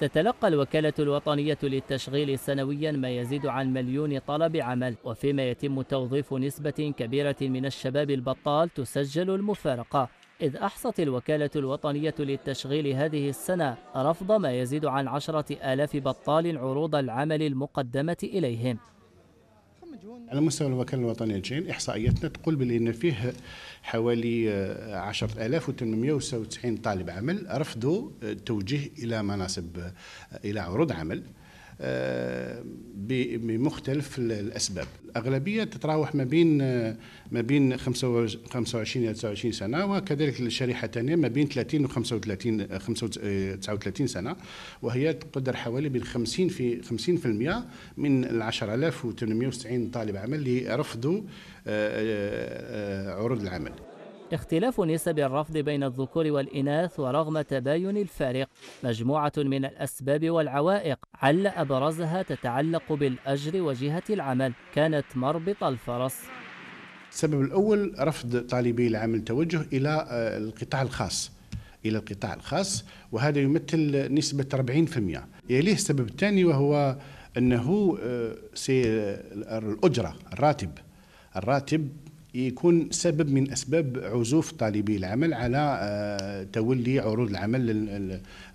تتلقى الوكالة الوطنية للتشغيل سنويا ما يزيد عن مليون طلب عمل وفيما يتم توظيف نسبة كبيرة من الشباب البطال تسجل المفارقة إذ أحصت الوكالة الوطنية للتشغيل هذه السنة رفض ما يزيد عن عشرة آلاف بطال عروض العمل المقدمة إليهم على مستوى الوكاله الوطنيه للجين احصائياتنا تقول بلي ان فيه حوالي 10896 طالب عمل رفضوا التوجيه الى مناصب الى عروض عمل آه، بمختلف الاسباب الاغلبيه تتراوح ما بين آه، ما بين 25 الى 29 سنه وكذلك الشريحه الثانيه ما بين 30 و 35 39 آه، آه، سنه وهي تقدر حوالي بين 50 في 50% من ال 10890 طالب عمل اللي رفضوا عروض العمل اختلاف نسب الرفض بين الذكور والإناث ورغم تباين الفارق مجموعة من الأسباب والعوائق عل أبرزها تتعلق بالأجر وجهة العمل كانت مربط الفرس السبب الأول رفض طالبي العمل التوجه إلى آه، القطاع الخاص إلى القطاع الخاص وهذا يمثل نسبة 40% يليه يعني السبب الثاني وهو أنه آه، آه، الأجرة الراتب الراتب يكون سبب من اسباب عزوف طالبي العمل على آه، تولي عروض العمل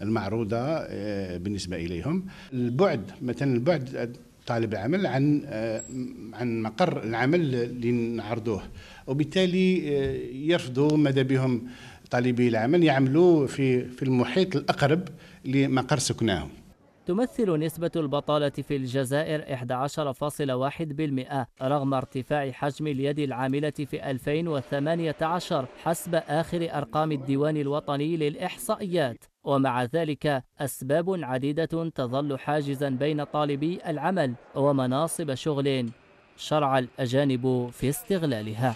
المعروضه آه، بالنسبه اليهم البعد مثلا البعد آه، طالب العمل عن عن مقر العمل اللي نعرضوه وبالتالي يرفضوا ماذا بهم طالبي العمل يعملوا في في المحيط الاقرب لمقر سكناهم تمثل نسبة البطالة في الجزائر 11.1% رغم ارتفاع حجم اليد العاملة في 2018 حسب آخر أرقام الديوان الوطني للإحصائيات ومع ذلك أسباب عديدة تظل حاجزا بين طالبي العمل ومناصب شغل شرع الأجانب في استغلالها